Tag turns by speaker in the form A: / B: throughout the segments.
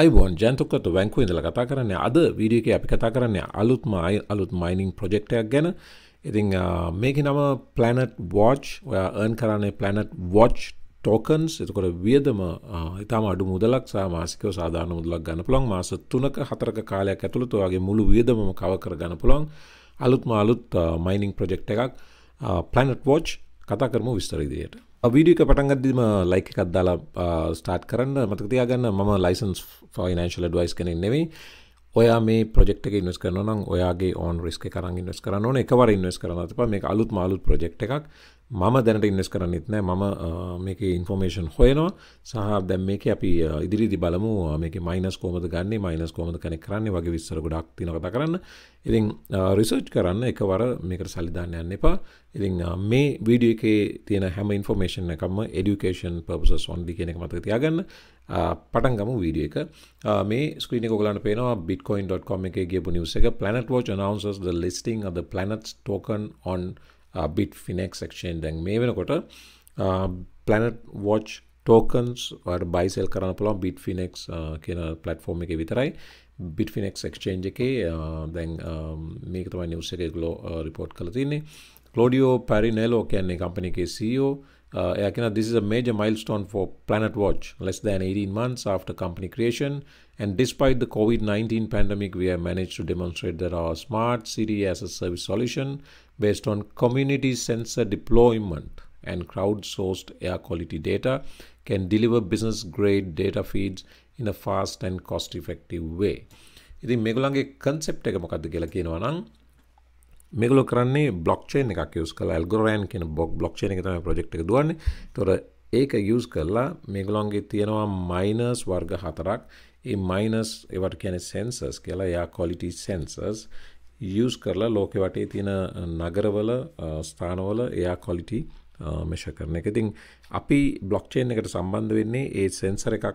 A: අයිබෝන් ජන්තුකත වැංකුව ඉඳල කතා කරන්න අද වීඩියක අපි කතා කරන්නේ අලුත්ම අයි අලුත් මයිනිං ප්‍රජෙක්ටයක් ගැන ඉතිං මේක නම පලනට් වෝච් ඔයා ඒන් කරන්නේ පලනට් වෝච් ටෝකන්ස් එතකොට වියදම ඉතාම අඩු මුදලක් සාමාසිකව සාධාන මුදලක් ගන්න පුළොන් මාස තුනක හතරක කාලයක් ඇතුළතුවාගේ මුළු වියදම කව කර ගන්න පුළොන් අලුත්ම අලුත් මයිනිං ප්‍රජෙක්් එකක් පලනට් වෝච් කතා කරම විස්තර ඉදිරියට වීඩියක පටන්ගදදිම ලයික එකක්දාලා ස්ටාට් කරන්න මතකතියාගන්න මම ලයිසන්ස් ෆයිනන්ශල ඩවයිස් කෙනෙ නෙවෙයි ඔයා මේ ප්‍රෙක්් එක ඉන්වස් කරන නම් ඔයාගේ ඕන් රිස්ක කරන් ඉන්වස් කරන්න ඕන එකවර ඉන්වස් කරනත මේ අලුත් මාලුත් ප්‍රජෙක්් එකක් මම දැනට ඉන්ස් කරන්නෙත් නෑ මම මේක ඉන්ෆෝර්මේෂන් හොයනවා සහ දැම් මේක අපි ඉදිරිදි බලමු මේක මයිනස් කෝමද ගන්න මයිනස් කෝමද කනෙ කරන්නේ වගේ විස්සර ගොඩක් තින කතා කරන්න ඉතින් රිසර්ච් කරන්න එකවර මේකට සල්ලිධාන්න යන්න එපා ඉතින් මේ වීඩිය එකේ තියෙන හැම ඉන්ෆෝර්මේෂන් එකම එඩියුකේෂන් පර්පසස් වන්ඩි කෙනෙක් මත තියාගන්න පටන්ගම වීඩිය එක මේ ස්ක්‍රීන ගලන් පේනවා bitcoin.com එක ගේපු නිවස එක planet watch announces the listing of the planets token on Bitfinex ක්ෂන් දැන් මේ වෙනකොට පලනට් වෝච් ටෝකන්ස් බයිසල් කරන පුළොන් බිට් ෆිනෙක් කියන පලටෆෝර්ම එක විතරයි බිට ෆිනෙක් ක්ෂේන්ජ එකේ uh, දැන් um, මේක තමයි නිවස එක ගලෝ රිපෝට් කළ තින්නේ ලෝඩියෝ පැරිනෙලෝ කියන්නේ කම්පනිකේ සෝ Uh, this is a major milestone for Planet Watch, less than 18 months after company creation. And despite the COVID 19 pandemic, we have managed to demonstrate that our smart city as a service solution based on community sensor deployment and crowdsourced air quality data can deliver business grade data feeds in a fast and cost effective way. ඉතින් මේගොල්ලන්ගේ concept එක මොකක්ද කියලා කියනවා නම් මේගොල්ලෝ කරන්නේ blockchain එකක් යස් කලා ඇල්ගොරෑන් කියන බොක් බ්ලොක්්චේන් එක තමයි ප්‍රොජෙක්ට් එක දුවන්නේ. ඒතොර ඒක යූස් කරලා මේගොල්ලන්ගේ තියෙනවා මයිනස් වර්ග හතරක්. මයිනස් ඒවට කැන සෙන්සස් කියලා යා කොලිටි සෙන්සස් යස් කරලා ලෝක වටේ තියෙන නගරවල ස්ථානවල එයා කොලිටි මෙෂ කරන එක තින් අපි බ්ලොක්්චේන් එකට සම්බන්ධ වෙන්නේ ඒ සෙන්සර එකක්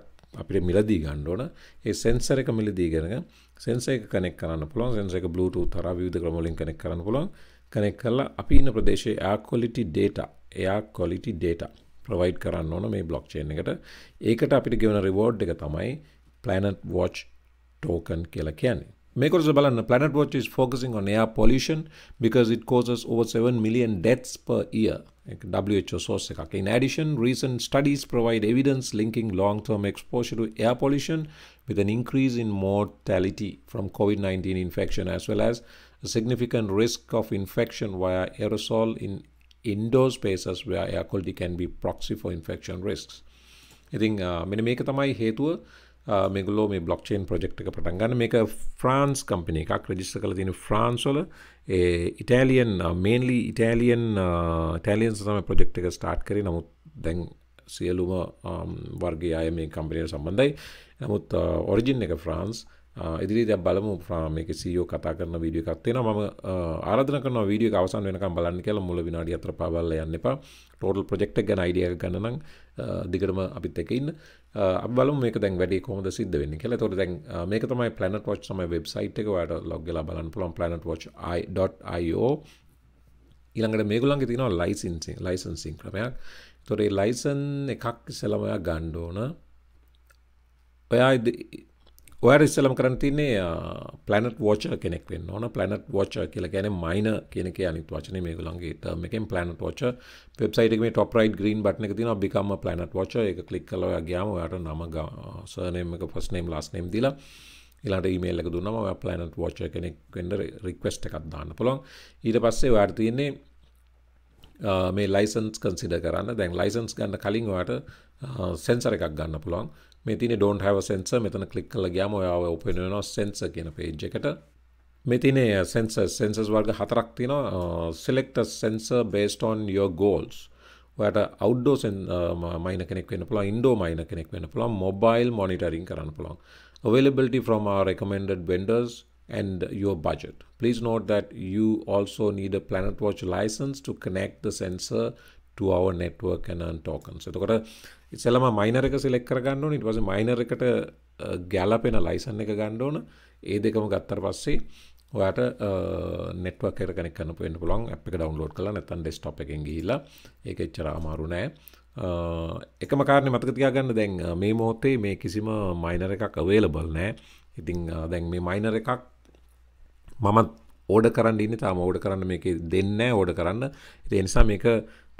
A: අපිට මිලදී ගණ්ඩෝන ඒ සෙන්සර එක මිලදී කරන සෙන්සේ කනෙක් කරන්න පුළන් සෙන්සක බලුට තර විධ ක්‍රමලින් කනෙක් කරන්න පුළොන් කනෙක් කරලා අපි ඉන්න ප්‍රදේශයේ එයා කොලිටි ඩේට එයා කොලිටි ඩේට ප්‍රවයිඩ් කරන්න ඕන මේ බ්ලොක්්චේන් එකට ඒකට අපිට ගෙවන රිවෝඩ් එක තමයි Planet Watch token කියලා කියන්නේ. මේකොට බලන්න Planet Watch is focusing on air pollution because it causes over 7 million deaths per year. WHO source එකක්. In addition, recent studies provide evidence linking long-term exposure to air pollution with an increase in mortality from COVID-19 infection as well as a significant risk of infection via aerosol in indoor spaces where air quality can be proxy for infection risks. ඉතින් uh, මෙන මේක තමයි හේතුව මෙගලෝ මේ blockchain ප්‍රජෙක්්ක පටන් ගන්න මේක France කම්පින එකක් රජිස්ට කල තින ෆ්‍රන්සොල ඉටලියන් මේන්ලි ඉටලියන් ටලියන් සම ප්‍රජෙක්් එක ස්ටාර්ට් කර නමුත් දැන් සියලුම වර්ගේ අය මේ කම්පිනයට සම්බන්ධයි නමුත් ඔරිජින් එක ෆ්‍රන්ස් ඉදිරි දැ බලම ප්‍රාමික සෝ කතා කරන වීඩිය එකක්ත්වෙන ම ආරධන කන වීඩිය අවසන් වෙනක බලන්න කියල මුල විනාඩි අත්‍ර පාබල්ල යන්න එපා ටෝටල් ප්‍රජෙක්් ගැන අයිඩිය ගණන දිගටම අපිත් එකඉන්න අබල මේක දැන් වැඩ කොම සිද වෙන්න කියල තොට දැන් මේක තමයි පලනට වච් සම වෙබ්සයිට් එක වට ලොග්ගල බලන් පුළන් පලනට වච්.io ඉළඟට මේගුලන්ගේ තිනවා ලයිසින්සි ලයිසන්සිං ක්‍රමයක් තොරේ ලයිසන් එකක් සැලමයා ගණ්ඩෝන ඔයා ඔයට ඉස්සලම් කරන්න තින්නේ පලනට වෝච කෙනෙක් වෙන්න ඕන පලනට වෝච කියල ගැන මයින කෙනෙක අනිත් වචන මේ ගලන්ගේ එකෙන් පලනට වෝච වෙබ්සයිට මේ ටොප රයිඩ් ග්‍රීන් බට්න එක තින බිකම පලනට වෝච එක කලික් කලව ගයාම ඔයාට නම සනම එක පස්නේම් ලාස්නේම් දිලා ඉලාට ඊමේල් එක දුන්නම පලනට වෝච කෙනෙක් වෙන්ඩ රික්වස්ට එකක් දාන්න පුළොන් ඊට පස්සේ වාර්තියන්නේ මේ ලයිසන්ස් කන්සිඩ කරන්න දැන් ලයිසන්ස් ගන්න කලින් වාට සෙන්සර එකක් ගන්න පුළුවන් මෙතින ඩෝන්ට හව සෙන්ස මෙතන කලික් කල ගයාම ඔයාව උපෙනවා සෙන්ස කියන පේජ් එකට මෙතිනේ සෙන්ස සෙන්සස් වර්ග හතරක් තියෙනවා සිලෙක්ට සෙන්ස බේස්ටෝන් යෝ ගෝල්ස් ඔයට අවඩ්ඩෝ මයින කෙනෙක් වෙන පුළා ඉන්ඩෝ මයින කෙනෙක් වෙන පුළා මොබයිල් මොනිටරින් කරන්න පුළන් availability from our recommended vendors and your budget. Please note that you also need a PlanetWatch license to connect the sensor to our network and earn tokens. එතකොට ඉසලම මයිනර එක සිලෙක් කරගන්න ඕන ඉට පස මයිනර එකට ගැලපෙන ලයිසන් එක ගණ්ඩ ඕන ඒ දෙකම ගත්තර පස්සේ ඔයාට නෙට්වක් කරනෙක්න පෙන් පුළන් අප එක ඩවන්ලෝඩ් කලා නැතන් ඩෙස්ටප් එකෙන් ගහිලා ඒක එච්චර අමාරු නෑ එකම කාරණ මතකතියා ගන්න දැන් මේ මොහොත්තේ මේ කිසිම මයිනර එකක් අවේලබල් නෑ ඉතිං දැන් මේ මයිනර එකක් මමත් ඕඩ කරන්න ඉන්න තාම ඕඩ කරන්න මේක දෙන්න ඕඩ කරන්න ඉති එනිසා මේක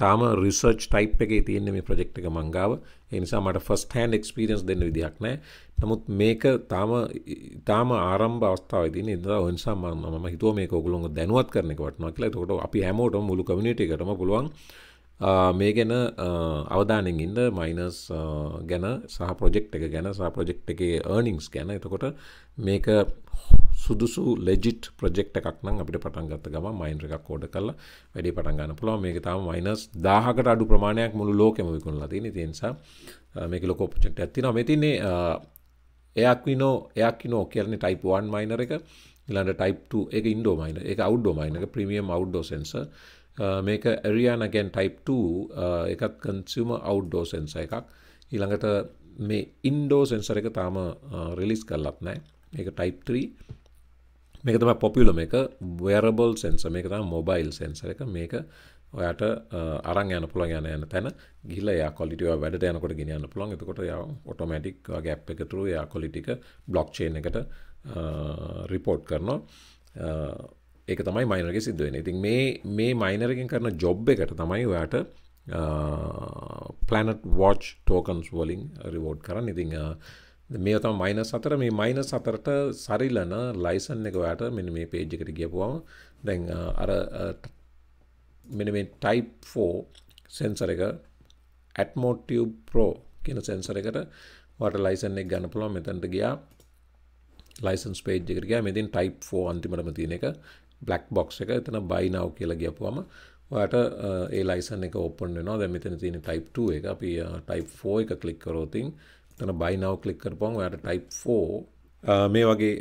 A: තාම රිසර්ච් ටයිප් එකේ තියෙන මේ ප්‍රජෙක්් එක මංගාව එනිසා මට ෆස්ට හන් එක්ස්පිරන්ස් දෙන්න විදිහක් නෑ නමුත් මේක තාම ඉතාම ආරම්භ අවස්ථාව දින ඉදා ඔන්සා මම හිතුව මේ ඔගුලොන් දැනුවත් කරනෙක වටනවා කියලා තකොට අපි හැමෝට මුළු කමිනිට එකටම පුළුවන් මේ ගැන අවධානෙන් ඉන්න මයිනස් ගැන සහ ප්‍රොජෙක්් එක ගැන සහ ප්‍රොජෙක්් එකේ ඒර්නිංස් ගැන එතකොට මේක සුදුසු ලෙජිට් ප්‍රජෙක්් එකක් නම් අපිට පටන් ගත්ත ගම මයින්ද්‍ර එකක් කෝඩ කරලා වැඩි පටන්ගන්න පුළුව මේක තම මයිනස් දාහකට අඩු ප්‍රමාණයක් මුළු ලෝකෙම විකුණලා තියෙන තිනිසා මේක ලොකෝ ප්‍රජෙක්් ඇතින මෙතින්නේ එයක්විනෝ එයක්කිනෝ කියන්නේ ටයිප්වන් මයිනර එක ඉලාට ටයිප් එක ඉන්ඩෝ මයින එක අවුඩෝ මයිනක ප්‍රමියම් අවුඩෝ සෙන්ස මේක ඇරියානගැන් ටයිප් එකත් කන්සිම අවුඩෝ සෙන්ස එකක් ඊළඟට මේ ඉන්ඩෝ සෙන්සර එක තාම රිලිස් කරලත් නෑ ඒක ටයිප් 3 මේක තම පොපියුලම එක වරබල් සෙන්ස මේක තම මොබයිල් සෙන්සර එක මේක ඔයාට අරන් යන පුළන් යන යන තැන ගිල කොලිටව වැඩ යනකොට ගෙනයන්න පුළන් එතකොට ය ඔටෝමටික් ගැප් එකතුරු යා කොලිටික බ්ලොක්්චේන එකට රිපෝට් කරනවා ඒක තමයි මයිනරක සිදුවෙන ඉතින් මේ මේ මයිනරකින් කරන ජොබ් එකට තමයි ඔයාට පලනට් වෝච් ටෝකන්ස් වලින් රිවෝඩ් කරන්න ඉතිං මේ තම මයින සතර මේ මයින සතරට සරිලන ලයිසන් එක ඔයාට මෙන මේ පේජ් එකට ගියපුවාම දැන් අර මෙන මේ ටයිප් 4 සෙන්සර් එක ඇට්මෝටියුබ් ප්‍රෝ කියන සෙන්සර් එකට ඔයාට ලයිසන් එක ගන්න පුළුවන් මෙතනට ගියා ලයිසන්ස් පේජ් එකට ගියා මෙතෙන් ටයිප් 4 අන්තිමටම තියෙන එක බ්ලැක් box එක එතන buy now කියලා ගියපුවාම ඔයාට ඒ ලයිසන් එක ඕපන් වෙනවා දැන් මෙතන තියෙන ටයිප් 2 එක අපි ටයිප් 4 එක ක්ලික් කරොතින් තන බයිනාව කලික් කරපොන් යට ටයිප් ෆෝ මේ වගේ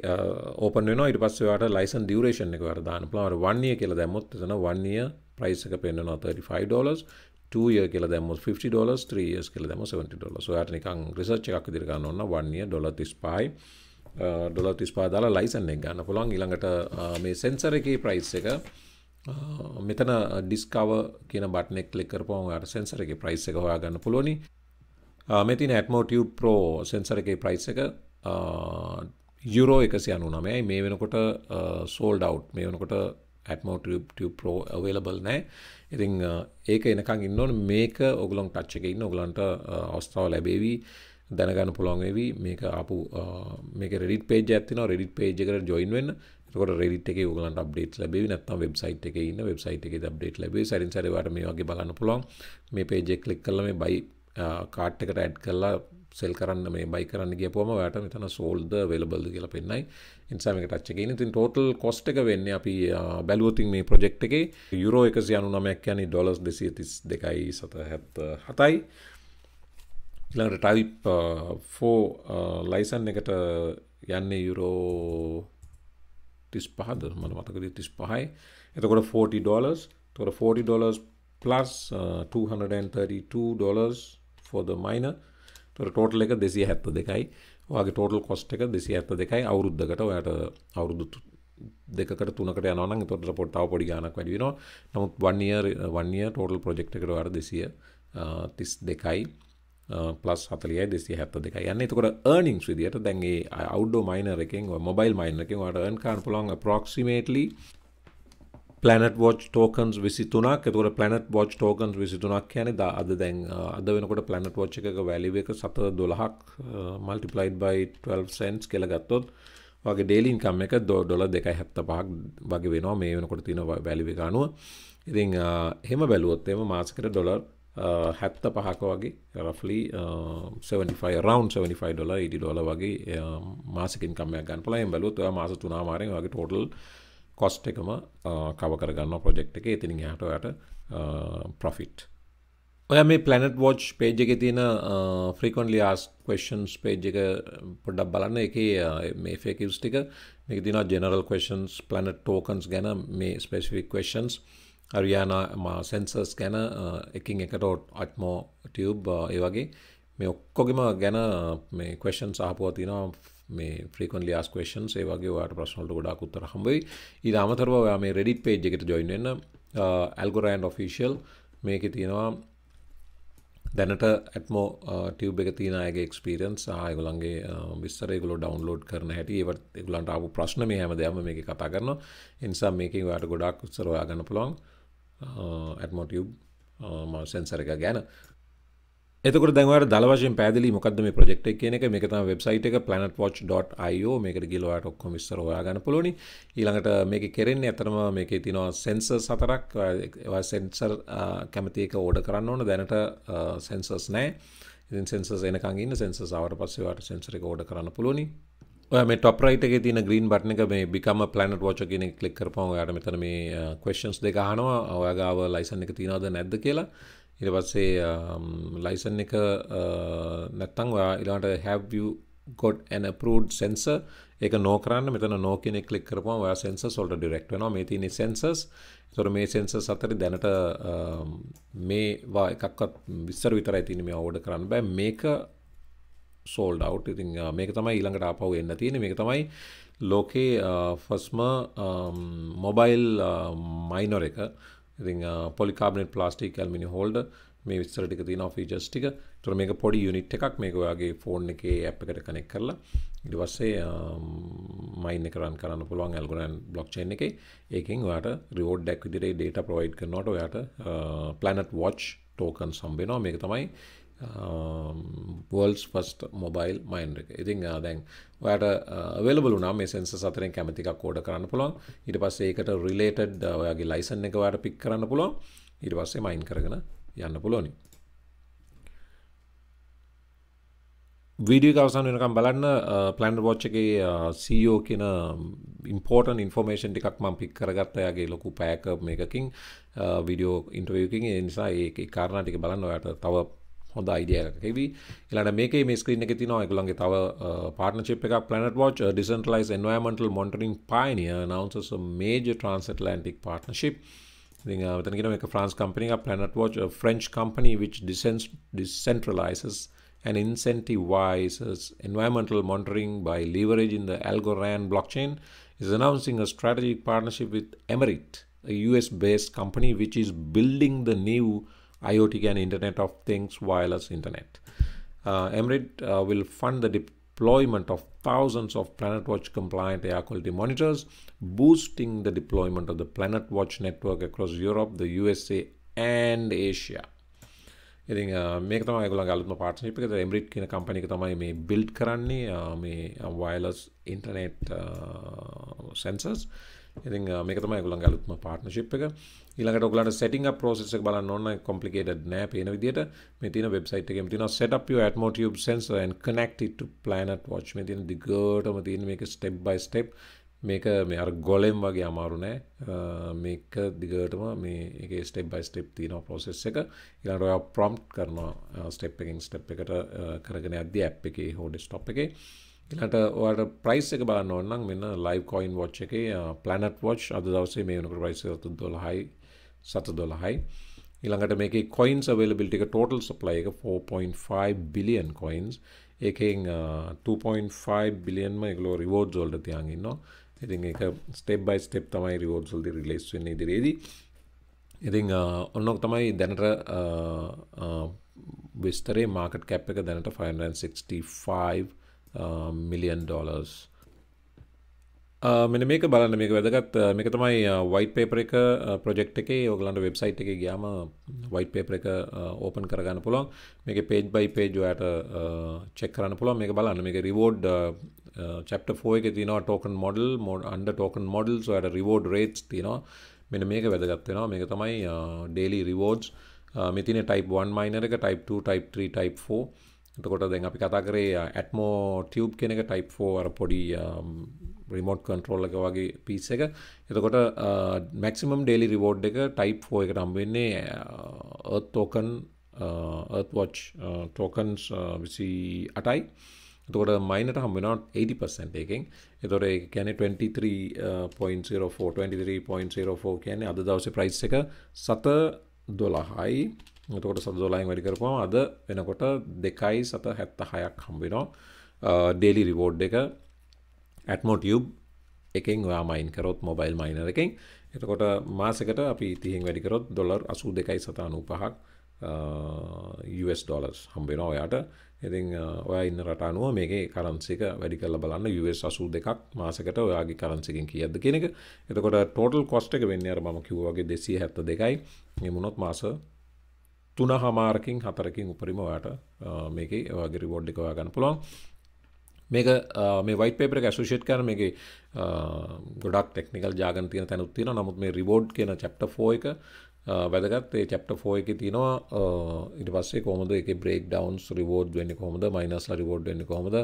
A: ඕපන නොට පස්සවට ලයිසන් දියරේෂන් එක වරදාන පලාවට වන්නේ කියලා දැමුත් තන වන්නේ ප්‍රයිසක පෙන්න්නනවා 35 ඩොලස් ය කියල දැම 50 ඩොලස් 3ස් කියල දැම 70 ඩොලස් යාට නිකං රිසච් එකක් දිරිගන්න ඔන්න වන්නේ ඩොල තිස් පායි ඩොල තිස් පාදාලා ලයිසන් එක ගන්න පුළොන් ඉළඟට මේ සෙන්සර එක ප්‍රයිස් එක මෙතන ඩිස්කව කියන බටනෙක් ලෙක්කරපෝන් අර සෙන්සර එක ප්‍රයිස් එක හොයා ගන්න පුළුවනි මෙතින් ඇත්මෝටිය ප්‍රෝ සෙන්සර එකේ ප්‍රයිස් එක යුරෝ එකසි අනු නමයයි මේ වෙනකොට සෝල්ඩ අව් මේ වනකොට ඇත්මෝටිය ප්‍රෝ අවේලබල් නෑ ඉතිං ඒක එනකං ඉන්නවන මේක ඔගලොන් ටච්ච එක ඉන්න ඔගලන්ට අවස්ථාව ලැබේවී දැනගන්න පුළොන්වෙවී මේක අපපු මේක රෙඩිට පේජ ඇතින රෙඩිට පේජ කර ජොයින් වෙන්න කොට රෙඩිට එක ගලන් අප්ඩේට ලැබේ නත්තම් වෙබ්සයිට් එක ඉන්න වෙබ්සයිට් එක අප්ඩේට ලැබේ සරින් සරවාට මේ වගේ බලන්න පුළොන් මේ පේජෙක් ලික් කලම බයි කාට් එකට ඇඩ් කරලා සෙල් කරන්න මේ බයි කරන්න ගපුම වැට මෙතන සෝල්ද වෙලබල්ද කියල පෙන්න්නයි ඉන්සමක ටච්චක ඉතින් ටෝටල් කොස්ට එක වෙන්න අපි බැලුවතින් මේ ප්‍රජෙක්් එක යුරෝ එක යනු නමයක් යනි ඩොලස් දෙසිය තිස් දෙකයි සත හැත් හතයි ඉළඟට ටයිප් ෆෝ ලයිසන් එකට යන්නේ යුරෝ තිස් පහද මන මතකද තිස් පහයි එතකොට 40 ඩොලස් තොර 40 dollars plus uh, $232 for the miner total එක දෙසි හැත්ත දෙකයි වගේ ටෝටල් කොස්ට එක දෙසි ඇත්ත දෙකයි අවුරුද්ධකට ඔයට අවුරුදු දෙකට තුනකට යනන තොට පොට්ටාව පොඩි ගානක් වැඩිෙන නමුත් වන්නිය වන්නිය ටෝටල් ප්‍රජෙක්් එකට වර දෙසිය තිස් දෙකයි පලස් හතලිය දෙසි හැත්ත දෙක යන්න තකට ඒර්නිින් විදිට දැන්ගේ අවුඩෝ මයිනරකින් මොබයිල් මයිනකින් වට න් කාන් පුළොන් ප්‍රොක්සිමේටලි පලනට වෝච් ටෝකන්ස් විසි තුනක් එතුකට පලනට වෝච් ටෝකන්ස් විසි තුනක් කියන දා අද දැන් අද වෙනකොට පලනට වෝච් එක වැලිව එක සත දොළහක් මල්ටිපලයිඩ් බයි 12 සන්ස් කෙළ ගත්තොත් වගේ ඩේලින්කම් එක දෝ ඩොල දෙකයි හැත්ත පහක් වගේ වෙනවා මේ වෙනකොට තියෙන වැලිවකානුව ඉතිං හෙම බැලුවොත්තේම මාසකට ඩොලර් හැත්ත පහක වගේ රෆලි 75 රවන්් 75 ඩොල ඉඩි ඩොල වගේ මාසිකින් කමයක් ගන්න පලයිම් බැලුත් ඔය මාස තුනාමාරෙන් වගේ ටෝටල් කොස්ට එකම කව කරගන්න ප්‍රජෙක්් එක ඉතින් හටට පොෆිට් ඔය මේ පලනට වෝච් පේජ් එක තියෙන ෆ්‍රීකොන්ලි ආස් කවස්න්ස් පේජ් එක පොඩ්ඩක් බලන්න එක මේ ෆේකිවස් ටික මේ තින ජෙනරල් කවස්න්ස් පලනට ටෝකන්ස් ගැන මේ ස්පෙසිෆික් කවස්න්ස් අරයානා සෙන්සර්ස් ගැන එකින් එකටෝට් අටමෝ ටියබ් ඒ වගේ මේ ඔක්කොගෙම ගැන මේ කවස්න් සහපුව තිනවා මේ ෆ්‍රීකන්ලි ආස් කවේෂන්ස් ඒ වගේ ඔයාට ප්‍රශ්නවලට ගොඩාක් උත්තර හම්බෙයි ඊට අමතරව ඔයා මේ රෙඩිට් පේජ් එකට ජොයින් වෙන්න ඇල්ගොරෑන්ඩ් uh, ඔෆිෂියල් මේකේ තියෙනවා දැනට ඇත්මෝ ටියව් එක තිනගේ ක්ස්පිරන්ස් ආයගොලන්ගේ විස්සරයගුල ඩවන්ලෝඩ් කරන හැට ඒවට එගලන්ට අපපු ප්‍රශ්න මේ හැම දෙයම මේ කතා කරන එනිසා මේකින් වැට ගොඩක් උත්සරොයා ගන්න පුළොන් ඇත්මෝටියබ් uh, uh, සැන්සර එක ගැන එතක දැව දලවශය පැදලි මොකද මේ ප්‍රෙක්් කියන එක මේ තම වෙබ්සයිට එක පලනට පොච් .ෝ මේකට ගිලවාට ඔක්කො විස්සර යාගන්න පුලොනි ඊළඟට මේක කෙරෙන්නේ ඇතරම මේක තිනවා සෙන්සර් සතරක් සෙන්සර් කැමති එක ඕඩ කරන්න ඕන දැනට සෙන්සර්ස් නෑ ඉතින් සෙන්සර් එනකගන්න සෙන්සර් සවට පස්සේවට සෙන්සර එක ඕඩ කරන්න පුලොනි මේ ටොප රයිට එක තින ග්‍රීන් බට්න එක මේ බිකම පලනට වෝච කියන කලික් කරපම යාට මෙතන මේ කවස්්ස් දෙක හනවා ඔයාගාව ලයිසන් එක තිනවද නැද්ද කියලා ඉට පස්සේ ලයිසන් um, එක uh, නැත්තං ඔයා ඉලාට හැව්ිය ගොඩ් ඇන පරඩ් සෙන්ස එක නෝකරන්න මෙතන නෝකන කලික් කරම ඔයා සෙන්ස සොල්ට ඩිරෙක්ටවන මේ තින සෙන්සස් තොර මේ සෙන්ස සතරි දැනට um, මේවා එකක්ත් විස්සර විතර ඇතින මේ ඕඩ කරන්න බෑ මේක සෝල්ඩ අව් ඉතින් uh, මේක තමයි ඊළඟට ආපව එන්න තියෙන මේක තමයි ලෝකේ ෆස්ම මොබයිල් මයිනොර එක ඉතින් පොලිකාබනෙට් ප්ලාස්ටික් ඇල්මිනි හෝල්ඩ මේ විස්තර ටික තියෙනවා ෆීචර්ස් ටික. ඒතර මේක පොඩි යුනිට් එකක් මේක ඔයාගේ ෆෝන් එකේ ඇප් එකට කනෙක්ට් කරලා ඊට පස්සේ මයින් එක රන් කරන්න පුළුවන් ඇල්ගොරිතම් බ්ලොක්චේන් එකේ. ඒකෙන් ඔයාට රිවෝඩ් එකක් විදිහට ඒ data provide කරනකොට ඔයාට Planet Watch token සම්බ වෙනවා. මේක තමයි වෝල්ස් පස්ට මොබයිල් මයින් එක ඉතිං uh, දැන් ඔයට වෙලබල නා මේ සෙන්ස සතරෙන් කැමතික් කෝඩ කරන්න පුළොන් ඉට පස්සේ ඒකට රිලේටඩ් uh, ඔයාගේ ලයිසන් එක වට පික් කරන්න පුළොන් ඉට පස්සේ මයින් කරගෙන යන්න පුළොනි වීඩිය අවසන් වෙනකම් බලන්න පලන්ඩ වෝච්චගේ සෝ කියන ඉම්පෝර්ටන් um, ඉන්ෆෝර්මේෂන් ටිකක් මං පික් කරගත්තයාගේ ලොකු පෑක මේකින් විඩියෝ ඉන්ට්‍රවයකින් නිසා ඒ කාරණටික බලන්න ඔයට තව or the idea. Heavy, you'll have make a screen our partnership Planet Watch, a decentralized environmental monitoring pioneer, announces a major transatlantic partnership. Think I Then France company, Planet Watch, a French company which decentralizes and incentivizes environmental monitoring by leveraging the Algorand blockchain, is announcing a strategic partnership with Emirate, a US based company which is building the new IoT and Internet of Things wireless internet. Uh, uh, will fund the deployment of thousands of PlanetWatch compliant air quality monitors, boosting the deployment of the PlanetWatch network across Europe, the USA, and Asia. ඉතින් uh, මේක තම ගොල ගලත්ම පාර්ටනශිප එක එමරිට් කියන කම්පනික තමයි මේ build කරන්නේ uh, මේ wireless internet uh, sensors. ඉති මේකතම ගුලන් ගලුත්ම පාර්ටනශිප් එක ඉළඟට ඔගලට සටිං පෝසෙස බල ඔන්න කොපිකේට නෑ පේන විදිට මෙතින වෙබ්සයිට එක තින සටප ඇත්මෝටියබ් සන්සන් කනෙක්ට ප්ලනට වච් තින දිගටම තින් මේක ස්ටෙප් බයි ස්ටෙප් මේක මේ අර ගොලෙම් වගේ අමාරුනෑ මේක දිගටම මේක ස්ටෙප් බයි ස්ටෙප් තින පොසෙස් එක ඉලාට ඔයා ප්‍රම්් කරනවා ස්ටෙප් එකින් ස්ටෙප් එකට කරගෙන අද ඇ් එක හෝඩ ස්ටොප් එකේ එලට ඔට ප්‍රයිස් එක බලන්න ඔන්නම් මෙන්න ලයිව් කොයින් වොච් එක පලනට් වොච් අද දවසේ මේ වනකට ප්‍රයිස තු දොළහයි සත දොළහයි ඉළඟට මේක කොයින් සවලබිල්ටික ටෝටල් සප්ලයි එක 4.5 බිලියන් කොයින්ස් ඒකෙන් 2.5 බිලියන්ම එකලෝ රිවෝඩ් ෝල්ඩ තියන්ගන්න ඉති එක ස්ටේබ් බයි ස්ටප් තමයි රිවෝඩ් සල්ද රිලෙස් වන්නේ දිරේදී ඉතිං ඔන්නොක් තමයි දැනට විස්තරේ මාකට කැප් එක දැනට 565 මිලියන් ඩොලර්ස් මෙන මේක බලන්න මේක වැදගත් uh, මේක තමයි වයිට uh, පේපර එක ප්‍රජෙක්් uh, එකේ ඔගලන්ට වෙබ්සයිට් එක ගයාම වයිට පේපර එක ඕපන් කරගන්න පුළුවන් මේක පේජ් බයි පේජ්යට චෙක් කරන්න පුළුවන් මේක බලන්න මේක රිවෝඩ් චප්ට ෆෝ එක තින token model mod under token model සොයට රිවෝඩ් රේට් තිනවා මෙන මේක වැදගත්වෙනවා මේක තමයි ඩේලි රිවෝඩ්ස් මෙතින ටයිප් 1 මයිනර එක ටයිප් 2 ටයිප් 3 ටයිප් 4 එතකොට දැන් අපි කතා කරේ ඇටමෝ ටියබ් කෙනෙක ටයිප්ෝර පොඩි රිමෝට් කන්ට්‍රෝල් එක වගේ පිස් එක එතකොට මැක්සිමම් ඩේලි රිවෝඩ් එක ටයිප්ෝ එකට අම්බෙන්නේ තෝකන් වොච් ටෝකන්ස් විසි අටයි එතකොට මයිනට හම්බෙනට 80% එකෙන් එතොර කැනෙ 23.04 23.04 කියන්නේ අද දවස ප්‍රයිස් එක සත දොළහයි තකොට සදෝලයින් වැඩි කරපුවා අද වෙනකොට දෙකයි සත හැත්ත හයක් හම්බෙනවා ඩෙලි රිවෝඩ් එක ඇත්මෝටියබ් එකෙන් ඔයා මයින් කරොත් මොබයිල් මයිනර එකින් එතකොට මාසකට අපි ඉතිහින් වැඩිකරොත් ඩොලර් අසු දෙකයි සතානු පහක් US ඩොලස් හම්බෙන ඔයාට ඉතින් ඔය ඉන්න රටානුව මේකේ කරන්සික වැඩි කල්ල බලන්න US අසූ දෙකක් මාසකට ඔයාගේ කරන්සිකින් කියද කෙනෙක එතකොට ටෝටල් කොස්ට එක වෙන්න අර ම කිව්වගේ දෙසී හැත්ත දෙකයි එමුණොත් මාස තුන හමාරකින් හතරකින් උපරිම ඔයාට මේක වගේ රිවෝඩ් එකවා ගන්න පුළුවන් මේක මේ වයි පේපර ඇසුෂේට් කර මේ ගොඩක් ටෙක්නිකල් ජාගන්තියන තැනුත්තින නමුත් මේ රිබෝඩ් කියන චප්ට ෆෝයක වැදගත් ඒ චප්ට ෆෝයක තියෙනවා ඉට පස්සේ කොමද එක බ්‍රේක් ඩවන්ස් රිවෝඩ් වෙන්න කොමද මයිනස් රිවෝඩ් වෙන්න කොමද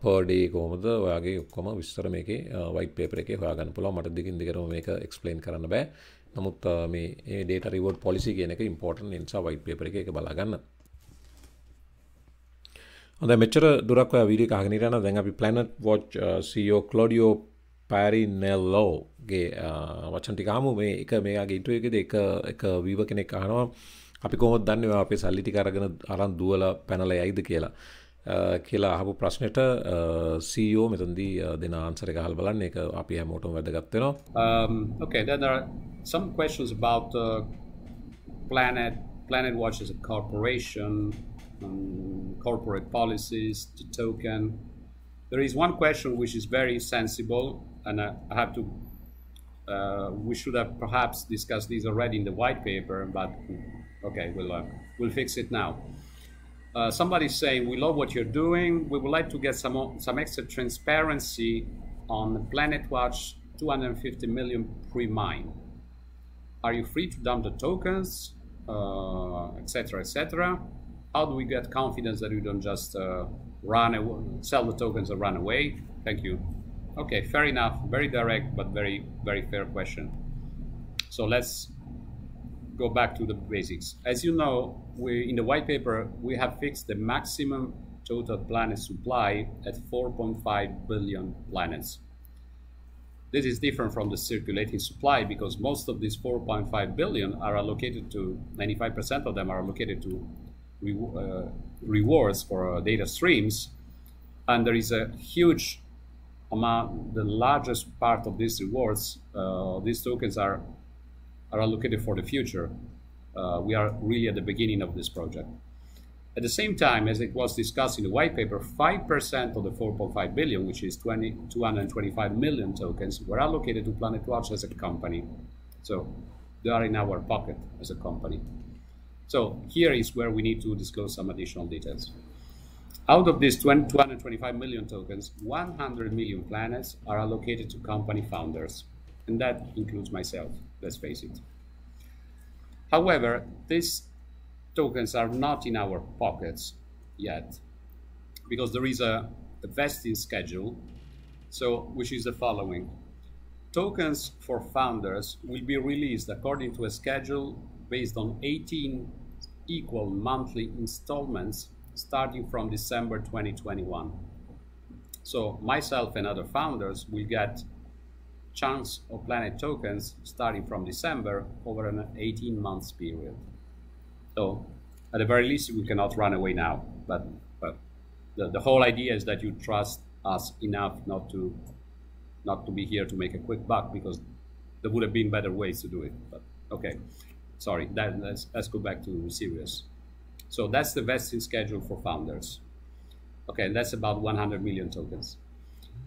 A: පර්ඩේ කොමද ඔයාගේ ඔක්කොම විස්තර මේක වයි පේපර එක හොයාගන්න පුළා මට දිගින් දිගරම මේක එක්ස්පලේන් කරන්න බෑ නමුත් මේ ඩේට රිවෝඩ් පොලිසි කියන එක ඉම්පෝර්ටන් නිසා වයිට පේපර එක බලාගන්න හොඳ මෙච්චර දුරක් විඩි කාගනිරන දැන් අපි පලනට් වෝච් සෝ කලෝඩියෝ පැරිනෙල්ලෝගේ වචන් ටිකාම මේ එක මේයාගේ ඉටුව එකද එක එක වීව කෙනෙක් අහනවා අපි කොහොත් දන්නවා අපේ සල්ලිටි කරගෙන අරන් දුවල පැනල යයිද කියලා Uh, කියලා අහපු ප්‍රශ්නයට සෝ uh, මෙතන්දී uh, දෙන ආන්සර බලන්න එක අපි හැමෝටම වැදගත්වෙනවා
B: um, Okay, then there are some questions about Planet. Planet Watch is a corporation, um, corporate policies, the token. There is one question which is very sensible, and I, I have to. Uh, we should have perhaps discussed this already in the white paper, but okay, we'll uh, we'll fix it now. Uh, somebody saying, "We love what you're doing. We would like to get some some extra transparency on Planet Watch 250 million pre-mine. Are you free to dump the tokens, etc., uh, etc.? How do we get confidence that you don't just uh, run away, sell the tokens and run away? Thank you. Okay, fair enough. Very direct, but very very fair question. So let's go back to the basics. As you know, we, in the white paper, we have fixed the maximum total planet supply at 4.5 billion planets. This is different from the circulating supply because most of these 4.5 billion are allocated to, 95% of them are allocated to re uh, rewards for uh, data streams. And there is a huge amount, the largest part of these rewards, uh, these tokens are are allocated for the future. Uh, we are really at the beginning of this project. At the same time, as it was discussed in the white paper, 5% of the 4.5 billion, which is 20, 225 million tokens, were allocated to Planet Watch as a company. So they are in our pocket as a company. So here is where we need to disclose some additional details. Out of these 20, 225 million tokens, 100 million planets are allocated to company founders, and that includes myself let's face it. However, these tokens are not in our pockets yet because there is a, a vesting schedule, so which is the following. Tokens for founders will be released according to a schedule based on 18 equal monthly installments starting from December 2021. So myself and other founders will get chunks of Planet tokens starting from December over an 18 months period. So at the very least, we cannot run away now, but, but the, the whole idea is that you trust us enough not to not to be here to make a quick buck because there would have been better ways to do it. But okay, sorry. That, let's, let's go back to serious. So that's the vesting schedule for founders. Okay, that's about 100 million tokens.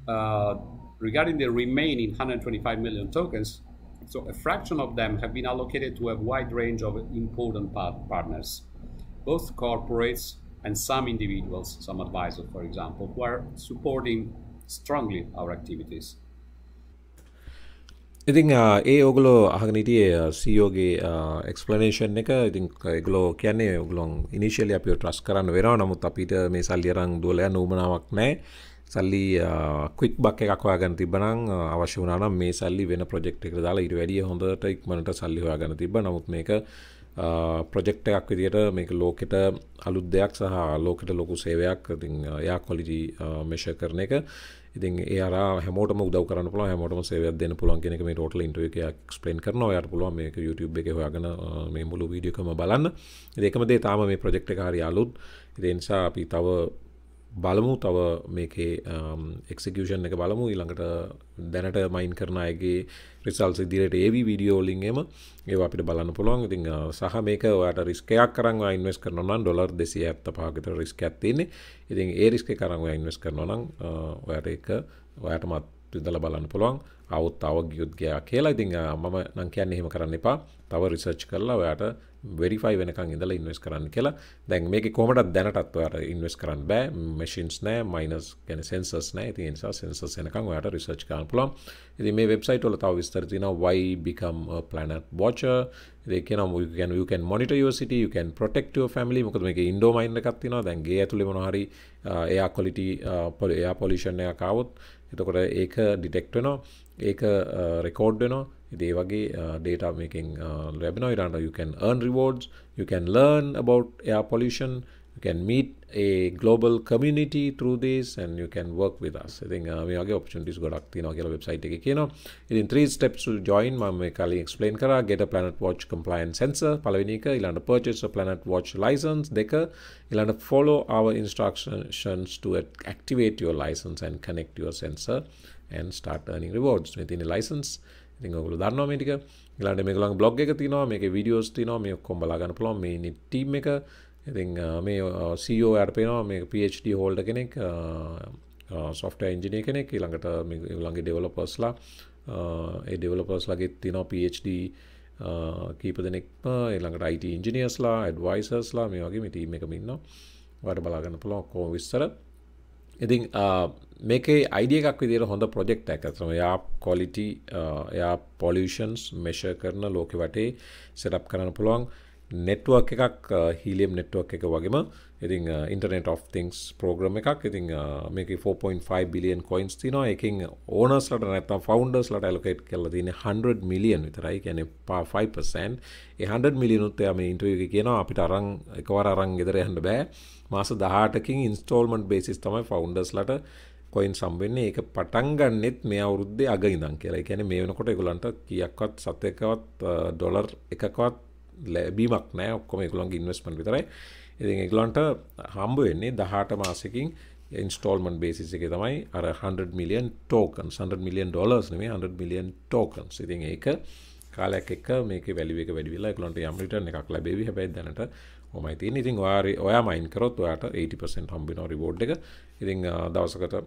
B: Uh, Regarding the remaining 125 million tokens, so a fraction of them have been allocated to a wide range of important partners, both corporates and some individuals, some advisors, for example, who are supporting strongly our activities.
A: ඉතිං ඒ ඔගුලෝ අහගනිටිය සෝගේ explanation එක ඉතින් එගලෝ කියන්නේ ඔගලොන් ඉනිශල අපි trust කරන්න වෙන නමුත් අපිට මේ සල්ලියරං දුවලය නූමනාවක් නෑ සල්ලි ක්වික් බක් එකක් හොයාගන්න තිබනම් අවශ්‍ය වුණා නම් මේ සල්ලි වෙන ප්‍රොජෙක්ට් එකට දාලා ඊට වැඩිය හොඳට ඉක්මනට සල්ලි හොයාගන්න තිබ්බා. නමුත් මේක ප්‍රොජෙක්ට් එකක් විදිහට මේක ලෝකෙට අලුත් දෙයක් සහ ලෝකෙට ලොකු සේවයක්. ඉතින් එයා ක්වොලිටි මෙෂර් කරන එක. ඉතින් ඒරා හැමෝටම උදව් කරන්න පුළුවන් හැමෝටම සේවයක් දෙන්න පුළුවන් කියන එක මේ ටෝටල් ඉන්ටර්වියු එක එක්ස්ප්ලেইন කරනවා. ඔයාලට පුළුවන් මේක YouTube එකේ හොයාගෙන මේ මුළු වීඩියෝ එකම බලන්න. ඉතින් ඒකම දේ තාම මේ ප්‍රොජෙක්ට් එක හරි අලුත්. ඉතින් ඒ නිසා අපි තව බලමු තව මේකේ එක්සිකියෂන් um, එක බලමු ඊළඟට දැනට මයින් කරන අයගේ රිසල් සිදිරයට ඒවි විඩියෝලින්ගේම ඒ අපිට බලන්න පුළුවන් ඉතිං uh, සහ මේක ඔයාට රිස්කයක් කරන්න ඉන්වස් කරනවන ඩොලර් දෙසිය ඇත්ත පාගතර රිස්ක ඇත්තින්නේ ඉතින් ඒ රිස්ක කරන්න ඉන්වස් කරනවනම් ඔයට එක ඔයට මත් විදල බලන්න පුළුවන් අවුත් අව ගියුත්ගයා කියලා ඉතිං uh, මම නං කියන්න එහෙම කරන්න එපා තව රිසර්ච් කරලා ඔයාට වෙරිෆයි වෙනකං ඉඳල ඉන්වස් කරන්න කියලා දැන් මේක කොමට දැනටත්වර ඉන්වස් කරන්න බෑ මශින්ස් නෑ මයිනස් ගැන සෙන්සස් නෑ ති නිසා සෙන්සස් එනකං ඔයට රිසර්ච් කාන් පුලම් ඇති මේ වෙබ්සයිට ොල තව විස්තරතින වයි බිකම් පලනට් බෝච දෙකන ගැන යකන් මොනිට යසිට යකන් පොටෙක්ටව ෆැමලි මොකද මේ ඉන්ඩෝමයින්න එකක්තින දැන්ගේ ඇතුළි මොනහරි එයා කොලිට පොල එයා පොලිෂණය කවුත් එතකොට ඒක ඩිටෙක්ටනෝ ඒක රෙකෝඩ්ඩනෝ ఇదే వగే డేటా మేకింగ్ వెబినార్ ఇలాంటి you can earn rewards you can learn about air pollution you can meet a global community through this and you can work with us I think ಆಮಿ ಆಗಿ ಆಪರ್ಚುನಿಟೀಸ್ ಕೂಡ ಆಗ್ತೀನಿ ಆಗೆಲ್ಲ ವೆಬ್ಸೈಟಿಗೆ ಏನೋ ಇದನ್ನು ತ್ರೀ ಸ್ಟೆಪ್ಸ್ ಜಾಯಿನ್ ಮಾಮೆ ಖಾಲಿ ಎಕ್ಸ್ಪ್ಲೇನ್ ಕರ get a planet watch compliant sensor ಪಲವಿನೀಕ ಇಲ್ಲಾಂಡ purchase a planet watch license ದೆಕ ಇಲ್ಲಾಂಡ follow our instructions to activate your license and connect your sensor and start earning rewards with in license ඉතින් ඔයගොල්ලෝ දන්නවා මේ ටික. ඊළඟට මේගොල්ලන්ගේ බ්ලොග් එක තියෙනවා, මේකේ වීඩියෝස් තියෙනවා, මේ ඔක්කොම බලා ගන්න පුළුවන් මේ නිට් ටීම් එක. ඉතින් මේ CEO යාට පේනවා මේ PhD හෝල්ඩර් කෙනෙක්, software engineer කෙනෙක්, ඊළඟට මේගොල්ලන්ගේ developersලා ඒ developersලාගේ තියෙනවා PhD කීප දෙනෙක්ම ඊළඟට IT engineersලා, advisorsලා මේ වගේ මේ ටීම් එකම ඉන්නවා. ඔයාලට බලා ගන්න පුළුවන් ඔක්කොම විස්තර. ඉතින් මේකේ අයිඩිය එකක් විදිර හොඳ ප්‍රජෙක්් ඇකතම යා කොලිටි එයා පොලිෂන්ස් මෙෂ කරන ලෝකෙ වටේ සෙටප් කරන්න පුළුවන් නෙට්ුවක් එකක් හිලියම් uh, නෙට්ුවක් එක වගේම ඉතින් internet uh, of things program එකක් ඉතින් මේක 4.5 බිලියන් කොයින්ස් තිනවා එකින් ඕනස්ලට නැත්තම් ෆවන්ඩර්ස් ලට ඇලකේට් කල තින 100 මිලියන් විතරයි ගැන පා 5% 100 මිලියනුත්තය මේ ඉන්ට්‍රිය කියනවා අපිට අරං එකවර අරං ගෙදර යන්න බෑ මාස දහටකින් ඉන්ස්ටෝල්මන්ට් බේසිස් තමයි ෆවන්ඩර්ස් ලට කොයින් සම්බෙන්නේ ඒක පටන්ගන්නෙත් මේ අවුරුද්ධ අග ඉදන් කියලා එකැන මේ වෙනකොට ගොලන්ට කියක්වත් සතයකවත් ඩොලර් uh, එකකවත් ලැබීමක් නෑ ඔක්කොම එකකුළන් ඉන්වස්මන් විතරයි ඉති එකලොන්ට හම්බ වෙන්නේ දහට මාසකින් ඉන්ස්ටෝල්මන් බේසිස එක තමයි අර 100 මිලියන් ටෝකන් 100 මිලියන් ඩොලර්ස් නෙමේ 100 මිලියන් ටෝකන් ඉතින් ඒක කාලයක් එක්ක මේක වැලිුව එක වැඩි වෙලා එකලොන්ට යම් රිටර්න් එකක් ලැබෙවි හැබැයි දැනට ඔමයි තියෙන ඉතින් වාරි ඔයා මයින් කරොත් ඔයාට 80% හම්බෙනවා රිවෝඩ් එක ඉතින් දවසකට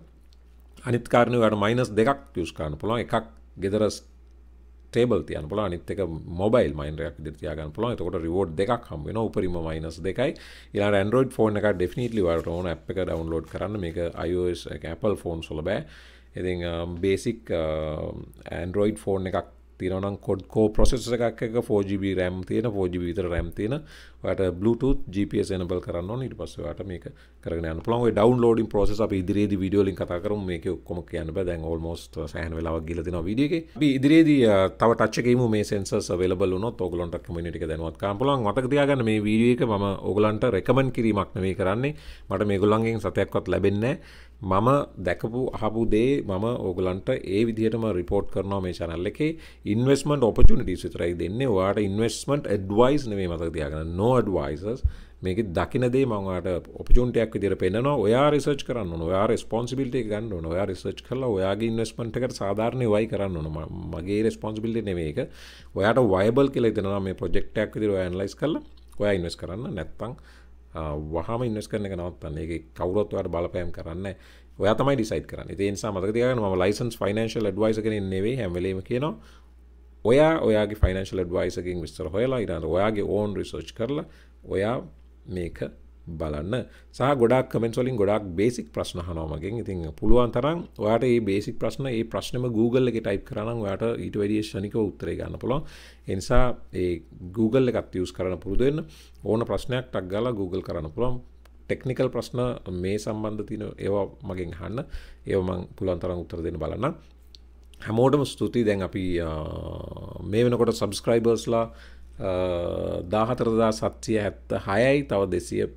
A: අනිත් කාරණේ ඔයාට මයිනස් දෙකක් යූස් කරන්න පුළුවන් එකක් ගෙදර ටේබල් තියන පුල අනිත්තක මොබයිල් මයින්රයක් දිතියාගන්න පුලන් තකොට රිවෝඩ් දෙකක් හම් වෙන උපරිම මයිනස් දෙකයි ඉලා ඇන්ඩරෝඩ් ෆෝන් එක ඩෙෆිනිටලි වලට ඕන අප් එක ඩවන්ලෝඩ් කරන්න මේක iOS Apple ෆෝන් සොල බෑ ඉති බේසික් ඇන්ඩරෝයිඩ් ෆෝන් එකක් තිනනම් කොඩ් කෝ පොසෙස එකක් 4GB රැම් තියෙන 4GB විතර රැම් තියෙන ඔට Bluetooth GPS එනබල් කරන්න ඉට පස්සවට මේක කරන පලොව ඩවන්ලෝඩින් පොසෙස අප ඉදිරිේද විඩියෝලින් කතාකර මේක කොම කියන්න දැන් ඔල්මෝස්ට සහන් වෙලාවක් ගිලතින විඩියගේ ඉදිරිේදී තව ටච්චකම මේ සෙන්ස වෙලබල නො ඔගලොන්ට කමිනිටි දැනවත් කාම්පලන් මතක දයාගන්න මේ වීඩියක ම ඔගලන්ට රැකමන් කිරීමක් නවේ කරන්නේ මට මේගොල්ලන්ගෙන් සතයක්වත් ලැබෙන්නේ මම දැකපු අහපු දේ මම ඕගලන්ට ඒ විදිහටම රිපෝට් කරනවා මේ චනල්ල එකේ ඉන්වස්මට ඔපචනිටි විතරයි දෙන්න වාට ඉන්වස්මට ඩ්වයිස් නේ මතක තියාගන්න නො නෝඩ්වයිසස් මේක දකිනදේ මංවාට ඔපචුන්ටයක් විදිර පෙන්නවා ඔයා රිසර්ච් කරන්න ඔයා රස්පොන්සිිට ගන්න ඔයා රිසර්ච් කල ඔයාගේ ඉන්වස්මටකට සාධාරණය වයි කරන්න නොම මගේ රස්පොන්සිිලි නෙමේක ඔයාට වයිබල් කෙල දෙනවා මේ ප්‍රජෙක්්ටයක් විදිර ඇන්ලයිස් කල ඔයා ඉන්වස් කරන්න නැත්තං වහම ඉන්වස් කරන නවත්තන්න ඒ කවුරොත්වට බලපෑම් කරන්න ඔයා තමයි ඩිසයිට කරන්න ඉතින් සමතක තියන ම ලයිසන්ස් ෆනන්ශල් ඩ්වයිස කෙන නෙවේ හැමලීම කියනවා ඔයා ඔයාගේ ෆයිනන්ශල් ඩ්වයිසකින් විස්තර හොලා ඉරන්න ඔයාගේ ඕන් රිසෝච් කරලා ඔයා මේක බලන්න සහ ගොඩක් කමෙන්ස්වලින් ගොඩක් බේසික් ප්‍රශ්න හනෝමගෙන් ඉතින් පුළුවන් තරම් ඔයාට ඒ බේසික් ප්‍රශ්න ඒ ප්‍රශ්නම Google එක ටයිප් කරනම් ඔයාට ඊට වැඩිය ෂණික උත්තරේ ගන්න පුළුවන් ඒ නිසා ඒ Google එකත් යූස් කරන්න පුරුදු වෙන්න ඕන ප්‍රශ්නයක් ටක් ගාලා Google කරන්න පුළුවන් ටෙක්නිකල් ප්‍රශ්න මේ සම්බන්ධ තියෙන ඒවා මගෙන් අහන්න ඒවා මම පුළුවන් තරම් උත්තර දෙන්න බලන්න හැමෝටම ස්තුති දැන් අපි මේ වෙනකොට සබස්ක්‍රයිබර්ස්ලා දාහතරදා සත්‍යය හැත්ත හයයි තව දෙසිය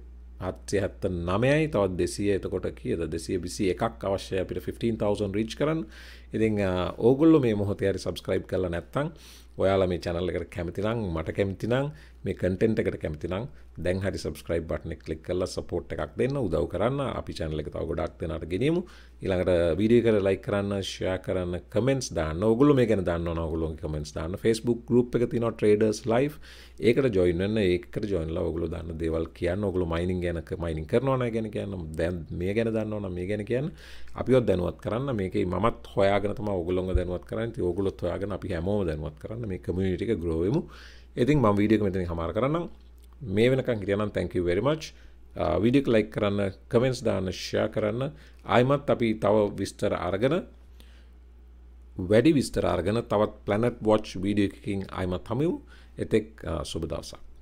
A: හත්සය හැත්ත නමයයි තවත් දෙසිය එතකොට කියද දෙසිය බිසි එකක් අවශ්‍ය අපිට 15,000 රීච් කරන්න ඉතිං ඕගොල්ලො මේ මොහොතයාරි සබස්ක්‍රයිබ් කරලා නැත්තං ඔයාලා මේ චැනල් එකට කැමතිනම් මට කැමතිනම් මේ කටෙන්ට් එකට කැමතිනම් දැන් හරි සබස්ක්‍රයිබ් බට්න කලික් කල්ල සපෝට් එකක් දෙන්න උදව් කරන්න අපි චැනල එක තව ගොඩක් දෙනට ගෙනීමමු ඉළඟට වීඩිය කර ලයි කරන්න ශයා කරන්න කමෙන්ස් දාන්න ඔගුල මේ ගැන දන්න ඔගුලොන් කමෙන්ස් දාන්න ෆස්බුක් ගුප් එක තින ට්‍රේඩර්ස් ලයි් ඒකට ජොයින්න ඒකට ජොයින්ලා ඔගුල දන්න දේවල් කියන්න ඔගුල මයිනින් ගැනක මයිනින් කරනවන ගැන කියන්න දැන් මේ ගැන දන්නවන මේ ගැන කියන්න අපිොත් දැනුවත් කරන්න මේක මත් හොයාගනතම ඔගුලොන් දැනුවත් කරන්න ඔගුලොත් හොයාගෙන අපි හැමෝ දැනුවත් කරන්න කරන්න මේ කමියටික ග්‍රෝවමු ඉතින් ම වීඩියක මෙතන හමර කරන්න මේ වෙනකං කියනම් තැංකව වෙරිමච් විඩියක් ලයි කරන්න කමෙන්ස් දාන්න ශ්‍යා කරන්න අයමත් අපි තව විස්තර අරගෙන වැඩි විස්තර අරගෙන තවත් පලනට් වොච් වීඩියකින් අයමත් හමිව් එතෙක් සුබදවසක්